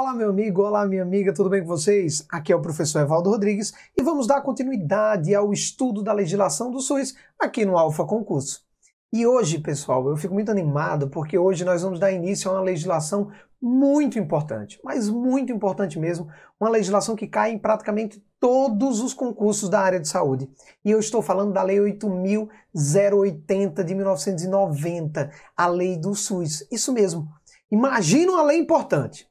Olá, meu amigo, olá, minha amiga, tudo bem com vocês? Aqui é o professor Evaldo Rodrigues e vamos dar continuidade ao estudo da legislação do SUS aqui no Alfa Concurso. E hoje, pessoal, eu fico muito animado porque hoje nós vamos dar início a uma legislação muito importante, mas muito importante mesmo, uma legislação que cai em praticamente todos os concursos da área de saúde. E eu estou falando da Lei 8.080 de 1990, a Lei do SUS. Isso mesmo. Imagina uma lei importante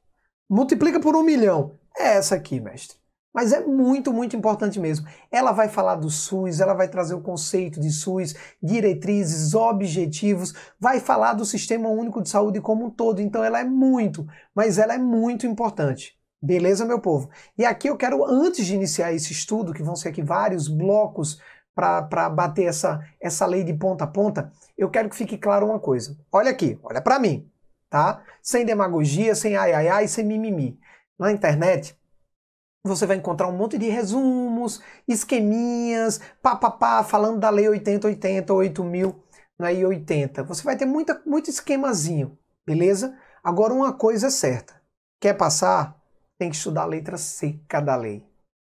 multiplica por um milhão. É essa aqui, mestre. Mas é muito, muito importante mesmo. Ela vai falar do SUS, ela vai trazer o conceito de SUS, diretrizes, objetivos, vai falar do Sistema Único de Saúde como um todo. Então ela é muito, mas ela é muito importante. Beleza, meu povo? E aqui eu quero, antes de iniciar esse estudo, que vão ser aqui vários blocos para bater essa, essa lei de ponta a ponta, eu quero que fique claro uma coisa. Olha aqui, olha para mim tá? Sem demagogia, sem ai ai ai, sem mimimi. Na internet você vai encontrar um monte de resumos, esqueminhas, papapá, falando da lei 8080, 8000, né, e 80. Você vai ter muita, muito esquemazinho, beleza? Agora uma coisa é certa, quer passar? Tem que estudar a letra seca da lei.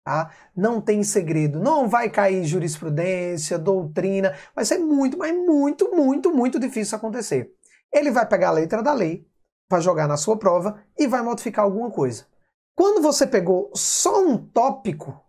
Tá? Não tem segredo, não vai cair jurisprudência, doutrina, vai ser muito, mas muito, muito, muito difícil acontecer. Ele vai pegar a letra da lei, vai jogar na sua prova e vai modificar alguma coisa. Quando você pegou só um tópico,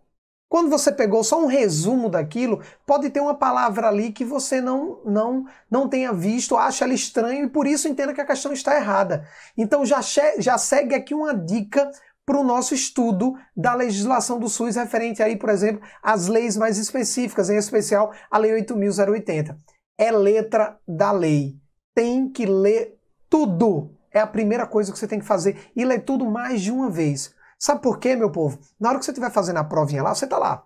quando você pegou só um resumo daquilo, pode ter uma palavra ali que você não não não tenha visto, acha ela estranho e por isso entenda que a questão está errada. Então já, já segue aqui uma dica para o nosso estudo da legislação do SUS referente aí, por exemplo, às leis mais específicas, em especial a Lei 8.080. É letra da lei tem que ler tudo. É a primeira coisa que você tem que fazer. E ler tudo mais de uma vez. Sabe por quê, meu povo? Na hora que você estiver fazendo a provinha lá, você está lá.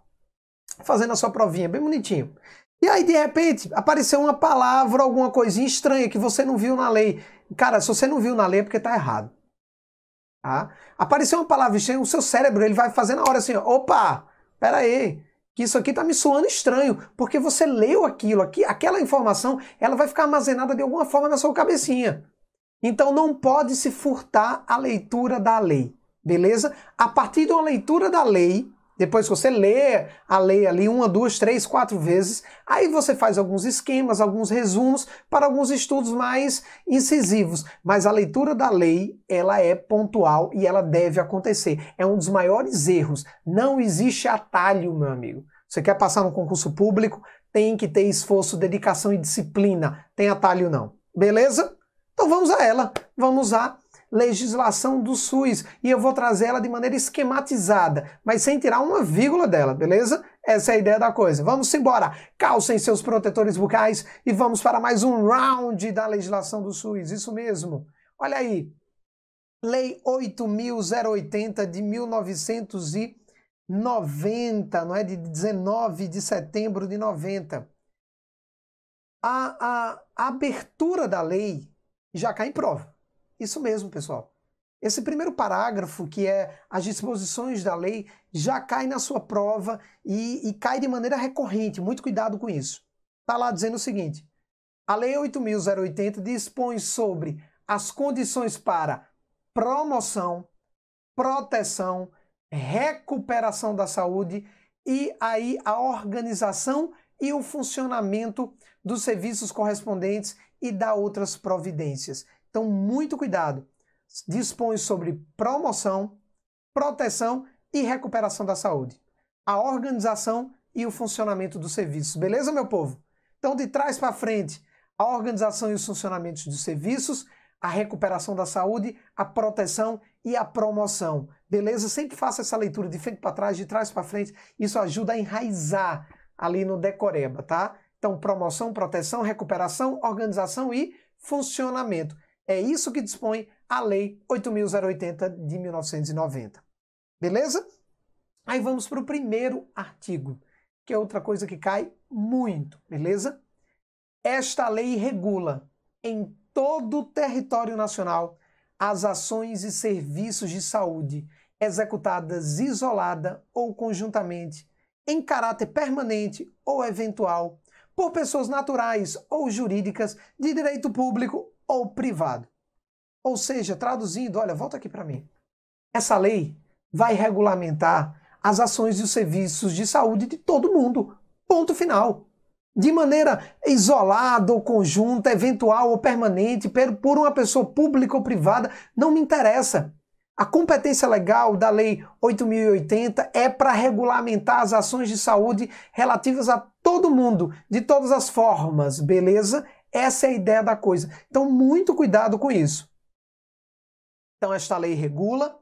Fazendo a sua provinha, bem bonitinho. E aí, de repente, apareceu uma palavra, alguma coisinha estranha que você não viu na lei. Cara, se você não viu na lei é porque está errado. Tá? Apareceu uma palavra estranha, o seu cérebro ele vai fazer na hora assim, ó, opa, peraí, que isso aqui está me soando estranho, porque você leu aquilo, aqui, aquela informação, ela vai ficar armazenada de alguma forma na sua cabecinha. Então não pode se furtar a leitura da lei, beleza? A partir de uma leitura da lei, depois que você lê a lei ali uma, duas, três, quatro vezes, aí você faz alguns esquemas, alguns resumos para alguns estudos mais incisivos. Mas a leitura da lei, ela é pontual e ela deve acontecer. É um dos maiores erros. Não existe atalho, meu amigo. Você quer passar no concurso público? Tem que ter esforço, dedicação e disciplina. Tem atalho não. Beleza? Então vamos a ela. Vamos à legislação do SUS e eu vou trazer ela de maneira esquematizada, mas sem tirar uma vírgula dela, beleza? Essa é a ideia da coisa. Vamos embora. Calcem seus protetores bucais e vamos para mais um round da legislação do SUS. Isso mesmo. Olha aí. Lei 8080 de 1990, não é de 19 de setembro de 90. A, a, a abertura da lei já cai em prova. Isso mesmo, pessoal. Esse primeiro parágrafo, que é as disposições da lei, já cai na sua prova e, e cai de maneira recorrente. Muito cuidado com isso. Está lá dizendo o seguinte: a Lei 8.080 dispõe sobre as condições para promoção, proteção, recuperação da saúde e aí a organização e o funcionamento dos serviços correspondentes e da outras providências. Então, muito cuidado. Dispõe sobre promoção, proteção e recuperação da saúde, a organização e o funcionamento dos serviços. Beleza, meu povo? Então, de trás para frente, a organização e os funcionamentos dos serviços, a recuperação da saúde, a proteção e a promoção. Beleza? Sempre faça essa leitura de frente para trás, de trás para frente. Isso ajuda a enraizar ali no decoreba, tá? Então, promoção, proteção, recuperação, organização e funcionamento. É isso que dispõe a Lei 8080 de 1990. Beleza? Aí vamos para o primeiro artigo, que é outra coisa que cai muito, beleza? Esta lei regula em todo o território nacional as ações e serviços de saúde executadas isolada ou conjuntamente, em caráter permanente ou eventual, por pessoas naturais ou jurídicas de direito público ou privado. Ou seja, traduzindo, olha, volta aqui para mim. Essa lei vai regulamentar as ações e os serviços de saúde de todo mundo. Ponto final. De maneira isolada ou conjunta, eventual ou permanente, por uma pessoa pública ou privada, não me interessa. A competência legal da Lei 8080 é para regulamentar as ações de saúde relativas a todo mundo, de todas as formas, beleza? Essa é a ideia da coisa. Então, muito cuidado com isso. Então, esta lei regula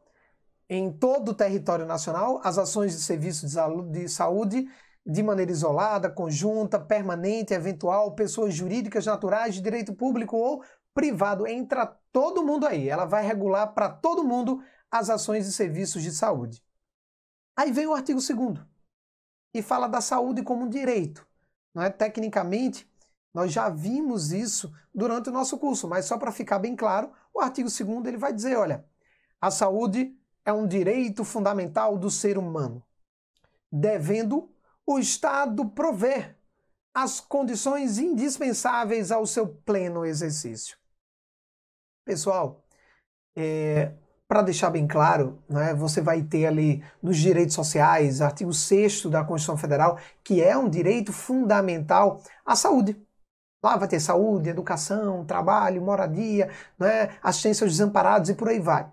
em todo o território nacional as ações de serviço de saúde de maneira isolada, conjunta, permanente, eventual, pessoas jurídicas, naturais, de direito público ou privado. Entra todo mundo aí. Ela vai regular para todo mundo as ações e serviços de saúde. Aí vem o artigo 2 e fala da saúde como um direito. Não é? Tecnicamente, nós já vimos isso durante o nosso curso, mas só para ficar bem claro, o artigo 2 ele vai dizer, olha, a saúde é um direito fundamental do ser humano, devendo o Estado prover as condições indispensáveis ao seu pleno exercício. Pessoal, é, para deixar bem claro, né, você vai ter ali nos direitos sociais, artigo 6 da Constituição Federal, que é um direito fundamental à saúde. Lá ah, vai ter saúde, educação, trabalho, moradia, né, assistência aos desamparados e por aí vai.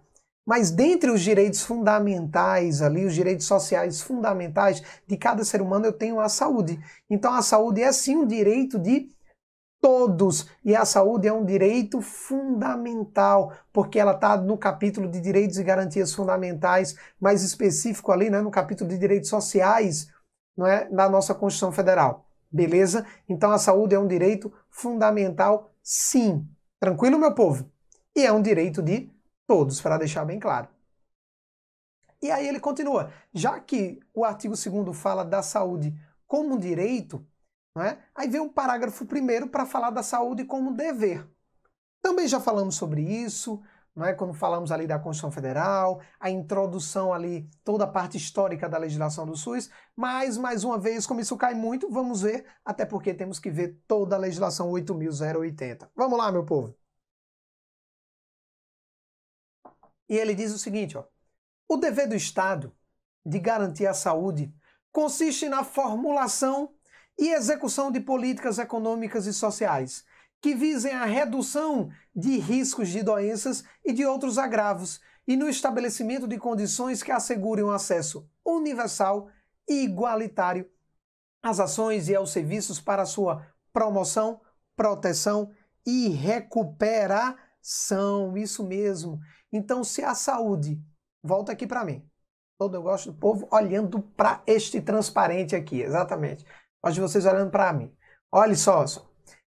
Mas dentre os direitos fundamentais ali, os direitos sociais fundamentais de cada ser humano, eu tenho a saúde. Então a saúde é sim um direito de todos. E a saúde é um direito fundamental, porque ela está no capítulo de direitos e garantias fundamentais, mais específico ali, né, no capítulo de direitos sociais, não é, da nossa Constituição Federal. Beleza? Então a saúde é um direito fundamental, sim. Tranquilo, meu povo? E é um direito de todos, para deixar bem claro. E aí ele continua: já que o artigo 2 fala da saúde como um direito, é? aí vem um parágrafo primeiro para falar da saúde como um dever. Também já falamos sobre isso, não é? quando falamos ali da Constituição Federal, a introdução ali, toda a parte histórica da legislação do SUS, mas, mais uma vez, como isso cai muito, vamos ver, até porque temos que ver toda a legislação 8.080. Vamos lá, meu povo! E ele diz o seguinte, ó, o dever do Estado de garantir a saúde consiste na formulação e execução de políticas econômicas e sociais, que visem a redução de riscos de doenças e de outros agravos e no estabelecimento de condições que assegurem um acesso universal e igualitário às ações e aos serviços para sua promoção, proteção e recuperação. Isso mesmo. Então, se a saúde. Volta aqui para mim. Todo eu gosto do povo olhando para este transparente aqui, exatamente. de vocês olhando para mim. Olha só,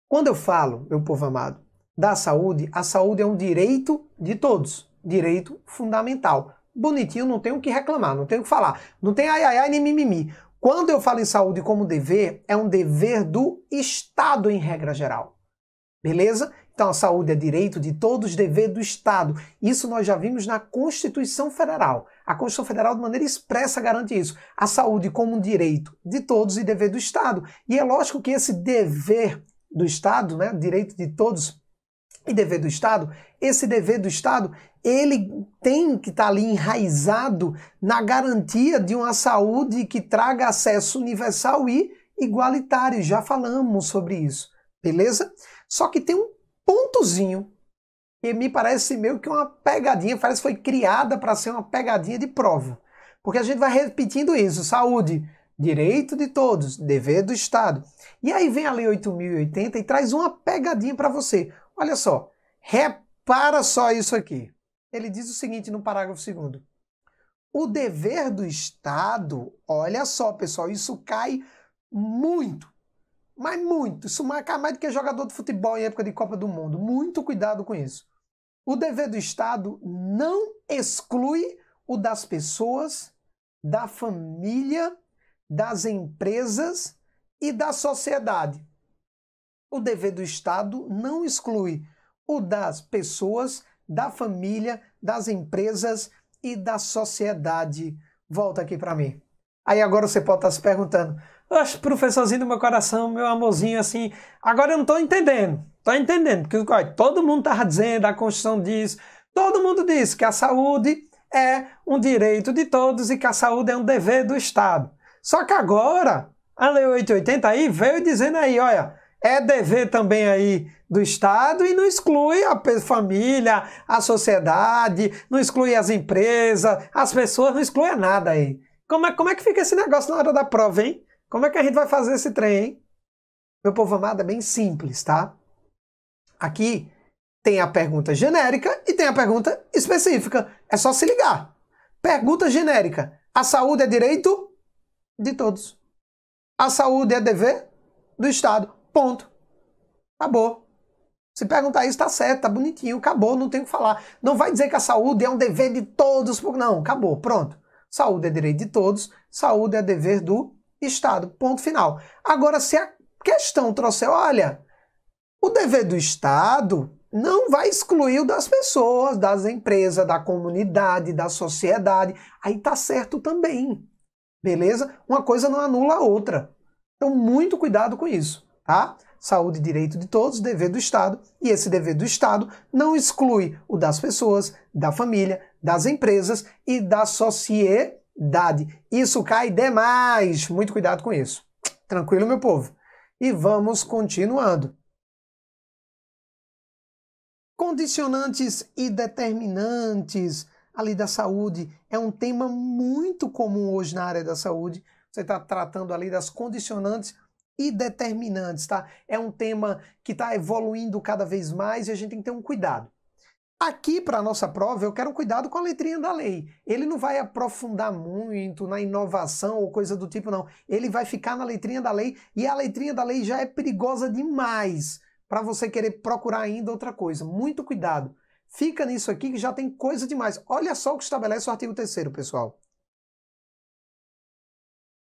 quando eu falo, meu povo amado, da saúde, a saúde é um direito de todos, direito fundamental. Bonitinho, não tenho o que reclamar, não tenho o que falar. Não tem ai ai ai nem mimimi. Quando eu falo em saúde como dever, é um dever do Estado em regra geral. Beleza? Então a saúde é direito de todos, dever do Estado. Isso nós já vimos na Constituição Federal. A Constituição Federal, de maneira expressa, garante isso. A saúde como um direito de todos e dever do Estado. E é lógico que esse dever do Estado, né? direito de todos e dever do Estado, esse dever do Estado, ele tem que estar tá ali enraizado na garantia de uma saúde que traga acesso universal e igualitário. Já falamos sobre isso, beleza? Só que tem um pontozinho que me parece meio que uma pegadinha, parece que foi criada para ser uma pegadinha de prova. Porque a gente vai repetindo isso, saúde, Direito de todos, dever do Estado. E aí vem a Lei 8080 e traz uma pegadinha para você. Olha só, repara só isso aqui. Ele diz o seguinte no parágrafo 2. O dever do Estado, olha só, pessoal, isso cai muito, mas muito. Isso marca mais do que jogador de futebol em época de Copa do Mundo. Muito cuidado com isso. O dever do Estado não exclui o das pessoas, da família das empresas e da sociedade. O dever do Estado não exclui o das pessoas, da família, das empresas e da sociedade. Volta aqui para mim. Aí agora você pode estar tá se perguntando: Oxe, professorzinho do meu coração, meu amorzinho, assim, agora eu não estou entendendo. Estou entendendo, porque olha, todo mundo estava dizendo, a Constituição diz, todo mundo diz que a saúde é um direito de todos e que a saúde é um dever do Estado. Só que agora a Lei 880 aí veio dizendo aí, olha, é dever também aí do Estado e não exclui a família, a sociedade, não exclui as empresas, as pessoas, não exclui nada aí. Como é, como é que fica esse negócio na hora da prova, hein? Como é que a gente vai fazer esse trem, hein? Meu povo amado, é bem simples, tá? Aqui tem a pergunta genérica e tem a pergunta específica. É só se ligar. Pergunta genérica. A saúde é direito de todos. A saúde é dever do Estado. Ponto. Acabou. Se perguntar isso, tá certo, tá bonitinho, acabou, não tem o que falar. Não vai dizer que a saúde é um dever de todos. Não, acabou, pronto. Saúde é direito de todos, saúde é dever do Estado. Ponto final. Agora, se a questão trouxer, olha, o dever do Estado não vai excluir o das pessoas, das empresas, da comunidade, da sociedade, aí tá certo também. Beleza? Uma coisa não anula a outra. Então, muito cuidado com isso, tá? Saúde e direito de todos, dever do Estado, e esse dever do Estado não exclui o das pessoas, da família, das empresas e da sociedade. Isso cai demais. Muito cuidado com isso. Tranquilo, meu povo? E vamos continuando. Condicionantes e determinantes ali da saúde. É um tema muito comum hoje na área da saúde. Você está tratando ali das condicionantes e determinantes, tá? É um tema que está evoluindo cada vez mais e a gente tem que ter um cuidado. Aqui para a nossa prova, eu quero um cuidado com a letrinha da lei. Ele não vai aprofundar muito na inovação ou coisa do tipo, não. Ele vai ficar na letrinha da lei e a letrinha da lei já é perigosa demais para você querer procurar ainda outra coisa. Muito cuidado. Fica nisso aqui que já tem coisa demais. Olha só o que estabelece o artigo 3 pessoal.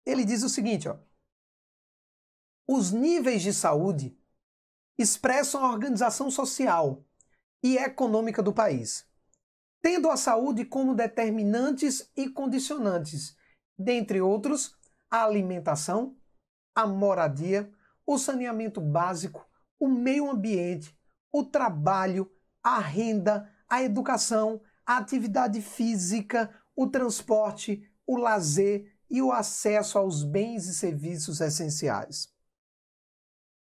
Ele diz o seguinte, ó. Os níveis de saúde expressam a organização social e econômica do país, tendo a saúde como determinantes e condicionantes, dentre outros, a alimentação, a moradia, o saneamento básico, o meio ambiente, o trabalho, a renda, a educação, a atividade física, o transporte, o lazer e o acesso aos bens e serviços essenciais.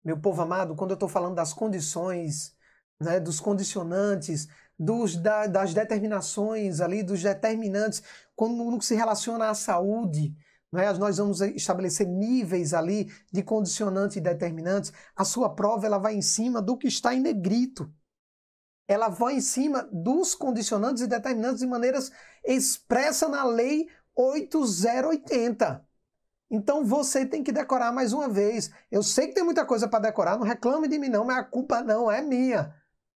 Meu povo amado, quando eu estou falando das condições, né, dos condicionantes, dos, da, das determinações ali, dos determinantes, quando no que se relaciona à saúde, né, nós vamos estabelecer níveis ali de condicionantes e determinantes, a sua prova ela vai em cima do que está em negrito ela vai em cima dos condicionantes e determinantes de maneiras expressa na lei 8080. Então você tem que decorar mais uma vez. Eu sei que tem muita coisa para decorar, não reclame de mim não, mas a culpa não é minha,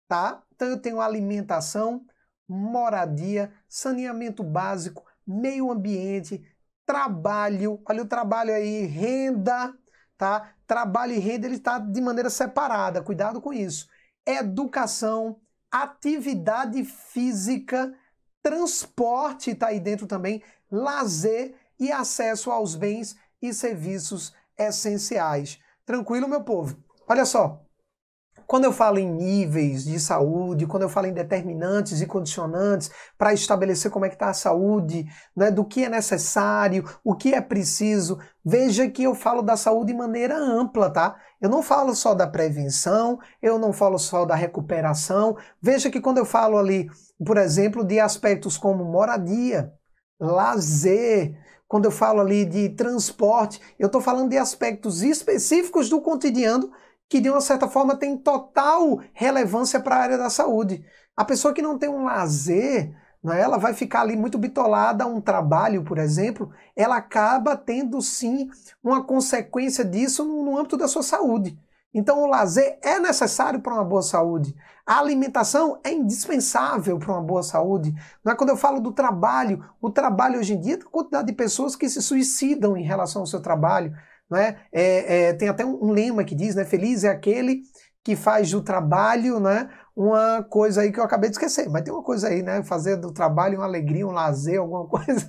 tá? Então eu tenho alimentação, moradia, saneamento básico, meio ambiente, trabalho, olha o trabalho aí, renda, tá? Trabalho e renda ele está de maneira separada, cuidado com isso. Educação, atividade física, transporte está aí dentro também, lazer e acesso aos bens e serviços essenciais. Tranquilo, meu povo? Olha só, quando eu falo em níveis de saúde, quando eu falo em determinantes e condicionantes para estabelecer como é que está a saúde, né, do que é necessário, o que é preciso, veja que eu falo da saúde de maneira ampla, tá? Eu não falo só da prevenção, eu não falo só da recuperação. Veja que quando eu falo ali, por exemplo, de aspectos como moradia, lazer, quando eu falo ali de transporte, eu estou falando de aspectos específicos do cotidiano que de uma certa forma tem total relevância para a área da saúde. A pessoa que não tem um lazer, não é? ela vai ficar ali muito bitolada a um trabalho, por exemplo, ela acaba tendo sim uma consequência disso no, no âmbito da sua saúde. Então, o lazer é necessário para uma boa saúde. A alimentação é indispensável para uma boa saúde. Não é quando eu falo do trabalho, o trabalho hoje em dia, é a quantidade de pessoas que se suicidam em relação ao seu trabalho, é? é, é, tem até um, um, lema que diz, né? Feliz é aquele que faz o trabalho, né? Uma coisa aí que eu acabei de esquecer, mas tem uma coisa aí, né? Fazer do trabalho uma alegria, um lazer, alguma coisa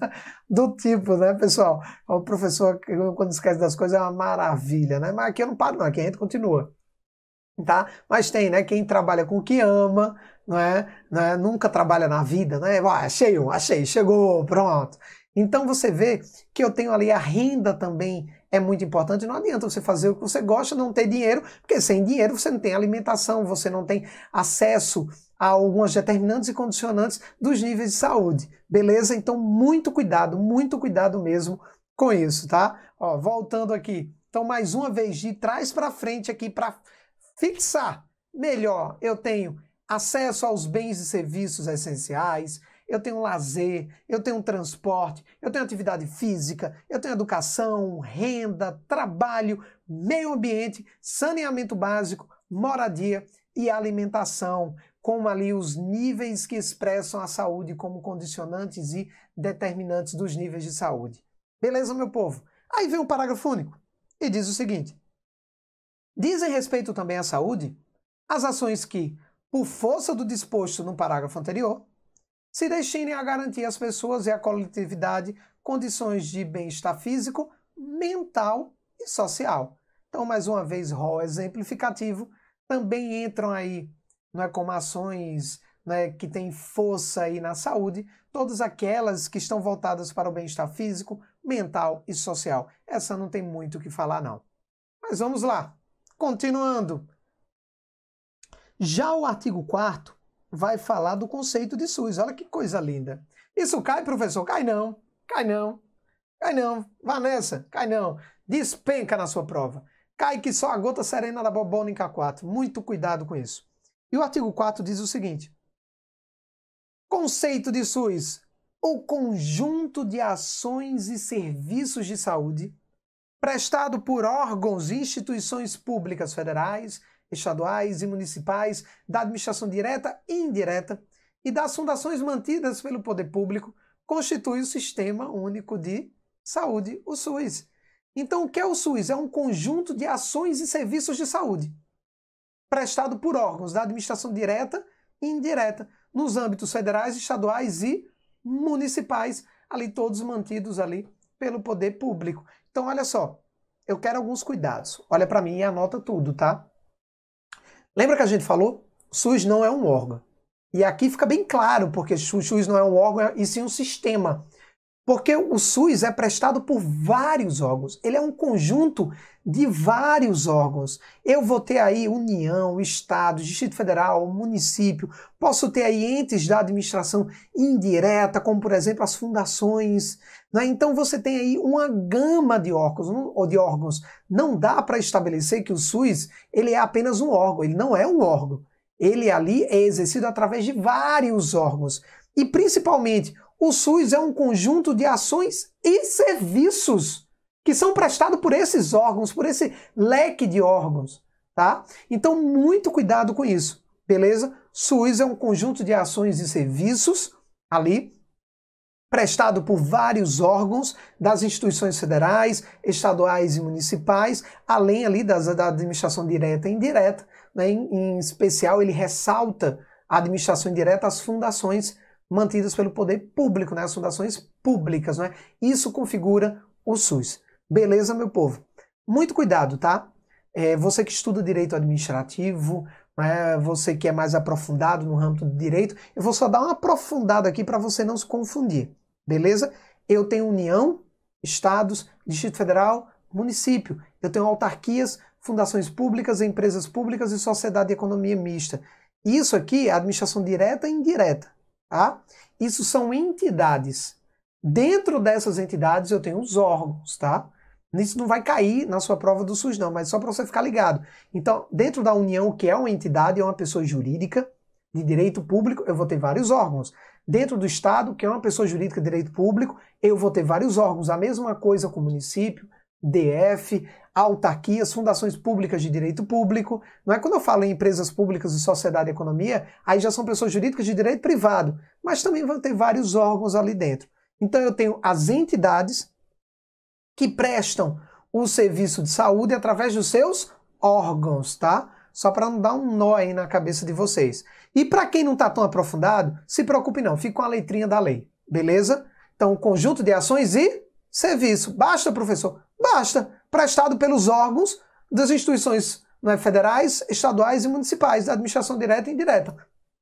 do tipo, né, pessoal? O professor, quando esquece das coisas, é uma maravilha, né? Mas aqui eu não paro, não, aqui a gente continua. Tá? Mas tem, né? Quem trabalha com o que ama, não é? Não é? Nunca trabalha na vida, né? achei um, achei, chegou, pronto. Então você vê que eu tenho ali a renda também é muito importante. Não adianta você fazer o que você gosta, não ter dinheiro, porque sem dinheiro você não tem alimentação, você não tem acesso a algumas determinantes e condicionantes dos níveis de saúde. Beleza? Então muito cuidado, muito cuidado mesmo com isso, tá? Ó, voltando aqui. Então mais uma vez de trás para frente aqui para fixar. Melhor, eu tenho acesso aos bens e serviços essenciais, eu tenho lazer, eu tenho transporte, eu tenho atividade física, eu tenho educação, renda, trabalho, meio ambiente, saneamento básico, moradia e alimentação, como ali os níveis que expressam a saúde como condicionantes e determinantes dos níveis de saúde. Beleza, meu povo? Aí vem um parágrafo único e diz o seguinte: Dizem respeito também à saúde as ações que, por força do disposto no parágrafo anterior, se destinem a garantir às pessoas e à coletividade condições de bem-estar físico, mental e social. Então, mais uma vez, rol exemplificativo. Também entram aí não é, como ações né, que têm força aí na saúde, todas aquelas que estão voltadas para o bem-estar físico, mental e social. Essa não tem muito o que falar, não. Mas vamos lá, continuando. Já o artigo 4 vai falar do conceito de SUS. Olha que coisa linda. Isso cai, professor? Cai não. Cai não. Cai não. Vanessa, Cai não. Despenca na sua prova. Cai que só a gota serena da bobônica 4. Muito cuidado com isso. E o artigo 4 diz o seguinte. Conceito de SUS. O conjunto de ações e serviços de saúde prestado por órgãos e instituições públicas federais, estaduais e municipais, da administração direta e indireta e das fundações mantidas pelo poder público, constitui o Sistema Único de Saúde, o SUS. Então, o que é o SUS? É um conjunto de ações e serviços de saúde prestado por órgãos da administração direta e indireta, nos âmbitos federais, estaduais e municipais, ali todos mantidos ali pelo poder público. Então, olha só, eu quero alguns cuidados. Olha para mim e anota tudo, tá? Lembra que a gente falou? O SUS não é um órgão. E aqui fica bem claro porque o SUS não é um órgão e sim um sistema. Porque o SUS é prestado por vários órgãos. Ele é um conjunto de vários órgãos. Eu vou ter aí União, Estado, Distrito Federal, município, posso ter aí entes da administração indireta, como por exemplo as fundações. Né? Então você tem aí uma gama de órgãos, ou de órgãos. Não dá para estabelecer que o SUS ele é apenas um órgão, ele não é um órgão. Ele ali é exercido através de vários órgãos. E principalmente, o SUS é um conjunto de ações e serviços que são prestados por esses órgãos, por esse leque de órgãos, tá? Então, muito cuidado com isso, beleza? SUS é um conjunto de ações e serviços ali prestado por vários órgãos das instituições federais, estaduais e municipais, além ali das, da administração direta e indireta. Né? Em, em especial, ele ressalta a administração indireta às fundações mantidas pelo poder público, né? as fundações públicas. Né? Isso configura o SUS. Beleza, meu povo? Muito cuidado, tá? É, você que estuda direito administrativo, né, você que é mais aprofundado no ramo do direito, eu vou só dar uma aprofundada aqui para você não se confundir, beleza? Eu tenho União, Estados, Distrito Federal, Município. Eu tenho autarquias, fundações públicas, empresas públicas e sociedade de economia mista. Isso aqui é administração direta e indireta, tá? Isso são entidades. Dentro dessas entidades eu tenho os órgãos, tá? Isso não vai cair na sua prova do SUS, não, mas só para você ficar ligado. Então, dentro da União, que é uma entidade, é uma pessoa jurídica de direito público, eu vou ter vários órgãos. Dentro do Estado, que é uma pessoa jurídica de direito público, eu vou ter vários órgãos. A mesma coisa com o município, DF, autarquias, fundações públicas de direito público. Não é quando eu falo em empresas públicas e sociedade e economia, aí já são pessoas jurídicas de direito privado, mas também vão ter vários órgãos ali dentro. Então eu tenho as entidades que prestam o serviço de saúde através dos seus órgãos, tá? Só para não dar um nó aí na cabeça de vocês. E para quem não está tão aprofundado, se preocupe não, fica com a letrinha da lei, beleza? Então, conjunto de ações e serviço. Basta, professor? Basta. Prestado pelos órgãos das instituições né, federais, estaduais e municipais, da administração direta e indireta.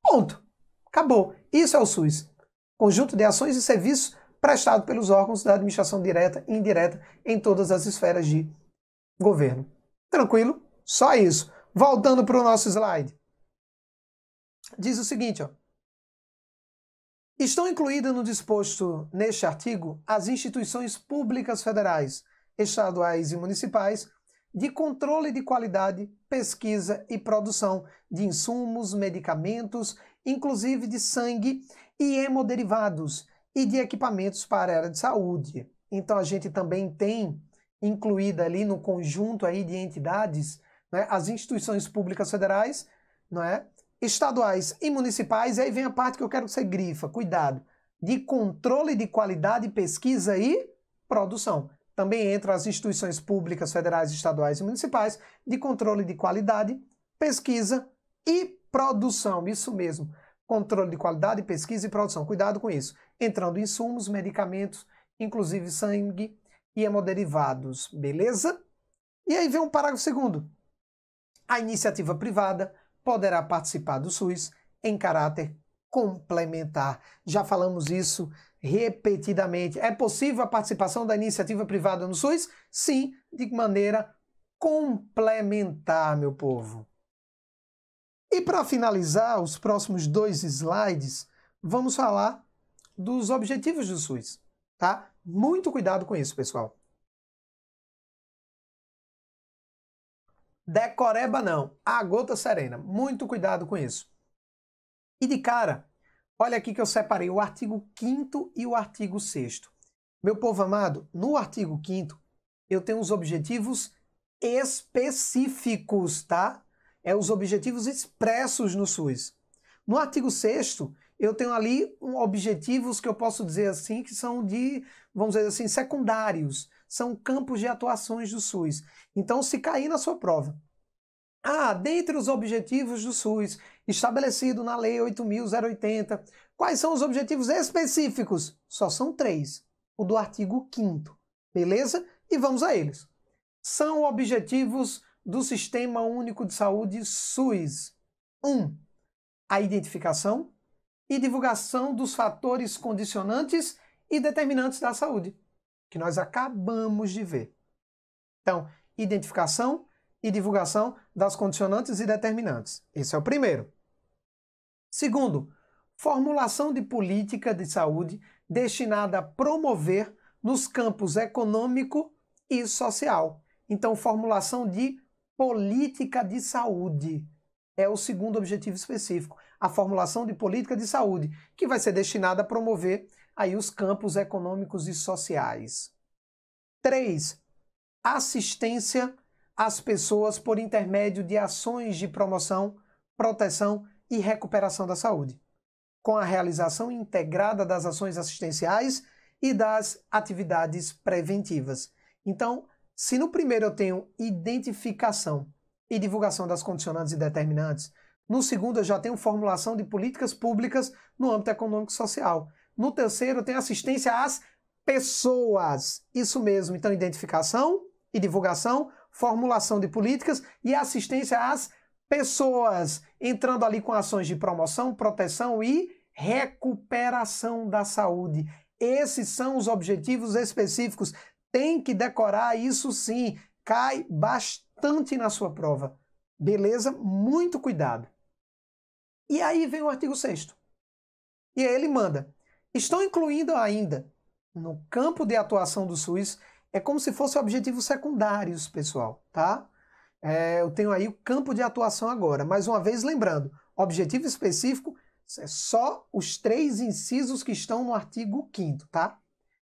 Ponto. Acabou. Isso é o SUS. Conjunto de ações e serviços prestado pelos órgãos da administração direta e indireta em todas as esferas de governo. Tranquilo? Só isso. Voltando para o nosso slide. Diz o seguinte, ó. Estão incluídas no disposto neste artigo as instituições públicas federais, estaduais e municipais de controle de qualidade, pesquisa e produção de insumos, medicamentos, inclusive de sangue e hemoderivados, e de equipamentos para a área de saúde. Então a gente também tem incluída ali no conjunto aí de entidades né, as instituições públicas federais, não é? estaduais e municipais, e aí vem a parte que eu quero que você grifa, cuidado, de controle de qualidade, pesquisa e produção. Também entram as instituições públicas, federais, estaduais e municipais, de controle de qualidade, pesquisa e produção, isso mesmo controle de qualidade, pesquisa e produção. Cuidado com isso. Entrando insumos, medicamentos, inclusive sangue e hemoderivados, beleza? E aí vem um parágrafo segundo. A iniciativa privada poderá participar do SUS em caráter complementar. Já falamos isso repetidamente. É possível a participação da iniciativa privada no SUS? Sim, de maneira complementar, meu povo. E para finalizar, os próximos dois slides, vamos falar dos objetivos do SUS, tá? Muito cuidado com isso, pessoal. Decoreba não, a gota serena. Muito cuidado com isso. E de cara, olha aqui que eu separei o artigo 5 e o artigo 6 Meu povo amado, no artigo 5 eu tenho os objetivos específicos, tá? é os objetivos expressos no SUS. No artigo 6 eu tenho ali um, objetivos que eu posso dizer assim, que são de, vamos dizer assim, secundários, são campos de atuações do SUS. Então, se cair na sua prova, ah, dentre os objetivos do SUS, estabelecido na Lei 8.080, quais são os objetivos específicos? Só são três, o do artigo 5 beleza? E vamos a eles. São objetivos do Sistema Único de Saúde SUS. 1. Um, a identificação e divulgação dos fatores condicionantes e determinantes da saúde, que nós acabamos de ver. Então, identificação e divulgação das condicionantes e determinantes. Esse é o primeiro. Segundo, formulação de política de saúde destinada a promover nos campos econômico e social. Então, formulação de política de saúde. É o segundo objetivo específico, a formulação de política de saúde, que vai ser destinada a promover aí os campos econômicos e sociais. 3. Assistência às pessoas por intermédio de ações de promoção, proteção e recuperação da saúde, com a realização integrada das ações assistenciais e das atividades preventivas. Então, se no primeiro eu tenho identificação e divulgação das condicionantes e determinantes, no segundo eu já tenho formulação de políticas públicas no âmbito econômico e social. No terceiro eu tenho assistência às pessoas. Isso mesmo, então identificação e divulgação, formulação de políticas e assistência às pessoas, entrando ali com ações de promoção, proteção e recuperação da saúde. Esses são os objetivos específicos tem que decorar isso sim. Cai bastante na sua prova. Beleza? Muito cuidado. E aí vem o artigo 6. E aí ele manda: estão incluindo ainda no campo de atuação do SUS, é como se fosse objetivos secundários, pessoal, tá? É, eu tenho aí o campo de atuação agora. Mais uma vez, lembrando: objetivo específico é só os três incisos que estão no artigo 5, tá?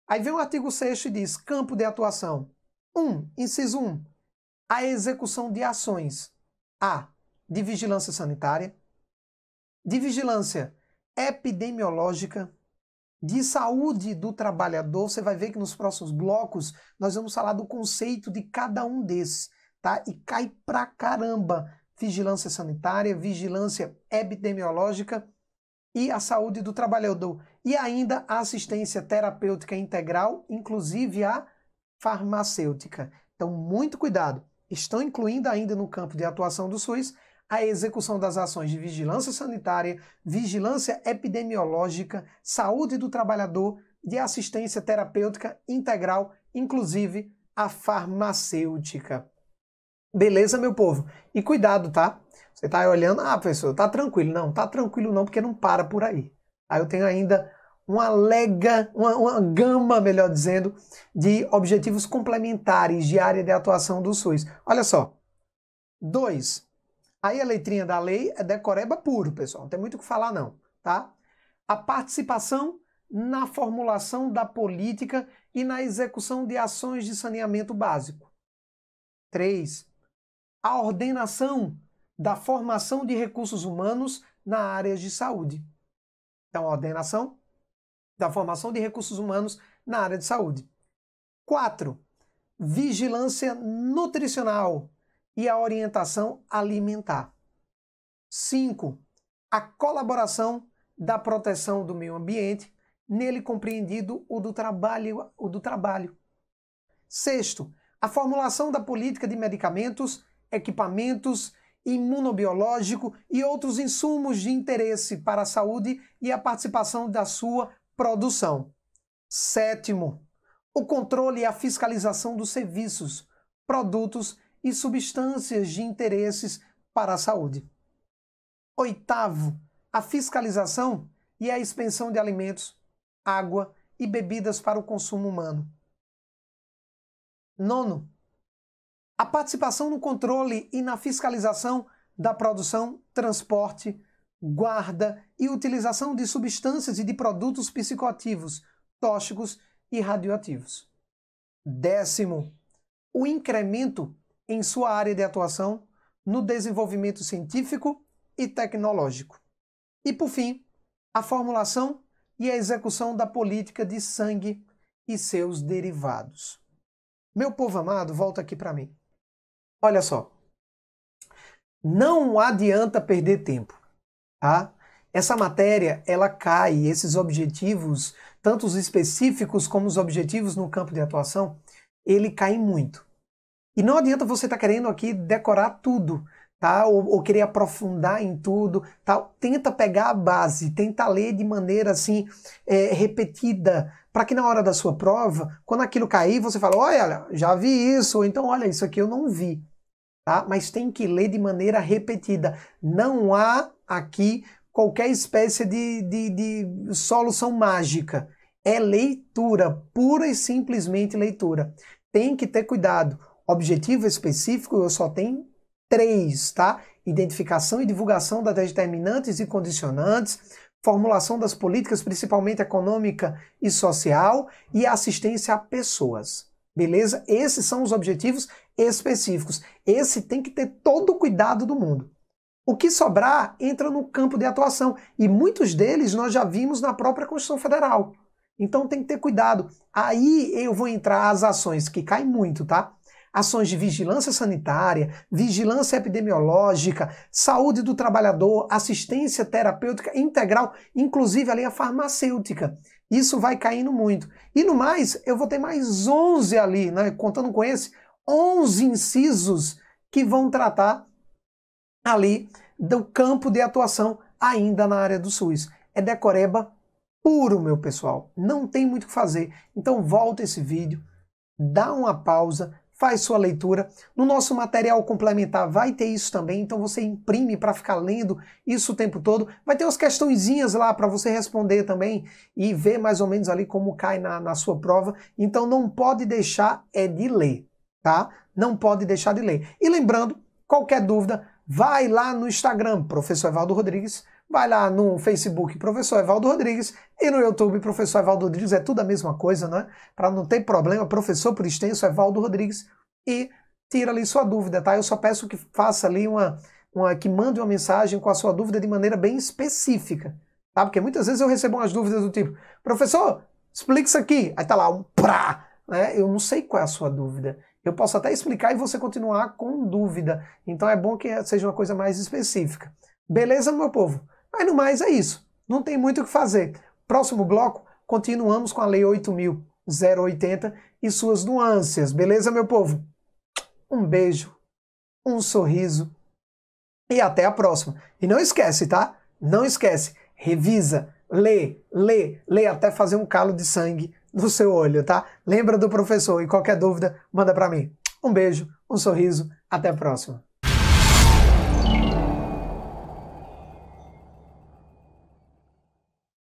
Aí vem o artigo 6 e diz: campo de atuação. 1. Um, inciso 1. Um, a execução de ações. A. De vigilância sanitária. De vigilância epidemiológica. De saúde do trabalhador. Você vai ver que nos próximos blocos nós vamos falar do conceito de cada um desses. Tá? E cai pra caramba. Vigilância sanitária, vigilância epidemiológica e a saúde do trabalhador, e ainda a assistência terapêutica integral, inclusive a farmacêutica. Então, muito cuidado. Estão incluindo ainda no campo de atuação do SUS a execução das ações de vigilância sanitária, vigilância epidemiológica, saúde do trabalhador, de assistência terapêutica integral, inclusive a farmacêutica. Beleza, meu povo? E cuidado, tá? Você tá olhando, ah, professor, tá tranquilo. Não, tá tranquilo não, porque não para por aí. Aí eu tenho ainda uma lega, uma, uma gama, melhor dizendo, de objetivos complementares de área de atuação do SUS. Olha só. Dois. Aí a letrinha da lei é decoreba puro, pessoal. Não tem muito o que falar, não, tá? A participação na formulação da política e na execução de ações de saneamento básico. Três a ordenação da formação de recursos humanos na área de saúde. Então, a ordenação da formação de recursos humanos na área de saúde. 4. Vigilância nutricional e a orientação alimentar. 5. A colaboração da proteção do meio ambiente, nele compreendido o do trabalho. O do trabalho. Sexto, a formulação da política de medicamentos equipamentos, imunobiológico e outros insumos de interesse para a saúde e a participação da sua produção. Sétimo, o controle e a fiscalização dos serviços, produtos e substâncias de interesses para a saúde. Oitavo, a fiscalização e a expensão de alimentos, água e bebidas para o consumo humano. Nono, a participação no controle e na fiscalização da produção, transporte, guarda e utilização de substâncias e de produtos psicoativos, tóxicos e radioativos. Décimo, o incremento em sua área de atuação no desenvolvimento científico e tecnológico. E por fim, a formulação e a execução da política de sangue e seus derivados. Meu povo amado, volta aqui para mim. Olha só. Não adianta perder tempo, tá? Essa matéria, ela cai, esses objetivos, tanto os específicos como os objetivos no campo de atuação, ele cai muito. E não adianta você estar tá querendo aqui decorar tudo, tá? Ou, ou, querer aprofundar em tudo, tal. Tá? Tenta pegar a base, tenta ler de maneira assim é, repetida, para que na hora da sua prova, quando aquilo cair, você fala: olha, já vi isso, ou então olha, isso aqui eu não vi. Tá? Mas tem que ler de maneira repetida. Não há aqui qualquer espécie de, de, de solução mágica. É leitura, pura e simplesmente leitura. Tem que ter cuidado. Objetivo específico, eu só tenho três, tá? Identificação e divulgação das determinantes e condicionantes, formulação das políticas, principalmente econômica e social, e assistência a pessoas. Beleza? Esses são os objetivos específicos. Esse tem que ter todo o cuidado do mundo. O que sobrar entra no campo de atuação e muitos deles nós já vimos na própria Constituição Federal. Então tem que ter cuidado. Aí eu vou entrar as ações que caem muito, tá? ações de vigilância sanitária, vigilância epidemiológica, saúde do trabalhador, assistência terapêutica integral, inclusive a farmacêutica. Isso vai caindo muito. E no mais, eu vou ter mais 11 ali, né, contando com esse, 11 incisos que vão tratar ali do campo de atuação ainda na área do SUS. É decoreba puro, meu pessoal. Não tem muito o que fazer. Então volta esse vídeo, dá uma pausa, faz sua leitura. No nosso material complementar vai ter isso também, então você imprime para ficar lendo isso o tempo todo. Vai ter umas questõezinhas lá para você responder também e ver mais ou menos ali como cai na, na sua prova. Então não pode deixar é de ler, tá? Não pode deixar de ler. E lembrando, qualquer dúvida, vai lá no Instagram, Professor Evaldo Rodrigues, Vai lá no Facebook Professor Evaldo Rodrigues e no YouTube Professor Evaldo Rodrigues, é tudo a mesma coisa, né? Para não ter problema, Professor por extenso Evaldo Rodrigues e tira ali sua dúvida, tá? Eu só peço que faça ali uma, uma que mande uma mensagem com a sua dúvida de maneira bem específica, tá? Porque muitas vezes eu recebo umas dúvidas do tipo, professor, explica isso aqui. Aí tá lá um prá, né? Eu não sei qual é a sua dúvida. Eu posso até explicar e você continuar com dúvida. Então é bom que seja uma coisa mais específica. Beleza, meu povo? Mas no mais é isso. Não tem muito o que fazer. Próximo bloco, continuamos com a Lei 8.080 e suas nuances. Beleza, meu povo? Um beijo, um sorriso e até a próxima. E não esquece, tá? Não esquece. Revisa, lê, lê, lê até fazer um calo de sangue no seu olho, tá? Lembra do professor e qualquer dúvida, manda para mim. Um beijo, um sorriso, até a próxima.